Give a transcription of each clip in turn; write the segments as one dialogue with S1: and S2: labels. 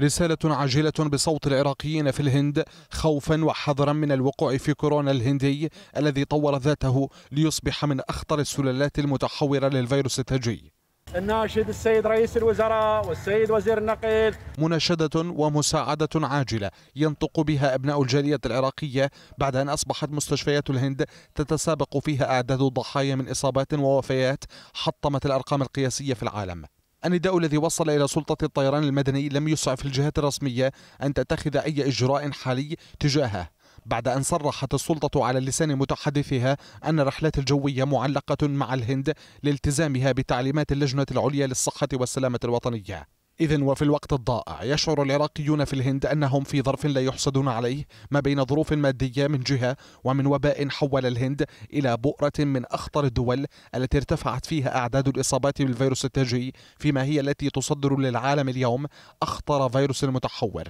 S1: رسالة عاجلة بصوت العراقيين في الهند خوفا وحذرا من الوقوع في كورونا الهندي الذي طور ذاته ليصبح من أخطر السلالات المتحورة للفيروس التاجي
S2: الناشد السيد رئيس
S1: الوزراء والسيد وزير النقل مناشدة ومساعدة عاجلة ينطق بها أبناء الجالية العراقية بعد أن أصبحت مستشفيات الهند تتسابق فيها أعداد الضحايا من إصابات ووفيات حطمت الأرقام القياسية في العالم النداء الذي وصل إلى سلطة الطيران المدني لم يسعف الجهات الرسمية أن تتخذ أي إجراء حالي تجاهه بعد أن صرحت السلطة على لسان متحدثها أن الرحلات الجوية معلقة مع الهند لالتزامها بتعليمات اللجنة العليا للصحة والسلامة الوطنية إذا وفي الوقت الضائع يشعر العراقيون في الهند أنهم في ظرف لا يحسدون عليه ما بين ظروف مادية من جهة ومن وباء حول الهند إلى بؤرة من أخطر الدول التي ارتفعت فيها أعداد الإصابات بالفيروس التاجي فيما هي التي تصدر للعالم اليوم أخطر فيروس متحور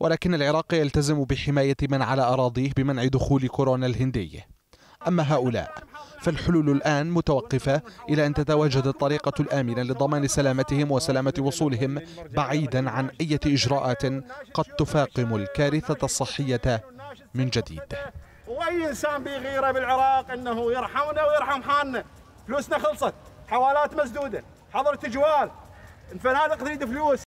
S1: ولكن العراق يلتزم بحماية من على أراضيه بمنع دخول كورونا الهندي أما هؤلاء فالحلول الآن متوقفة إلى أن تتواجد الطريقة الآمنة لضمان سلامتهم وسلامة وصولهم بعيدا عن أي إجراءات قد تفاقم الكارثة الصحية من جديد
S2: واي انسان بيغيره بالعراق انه يرحمنا ويرحم حالنا فلوسنا خلصت حوالات مسدوده حضرت جوال الفنادق تريد فلوس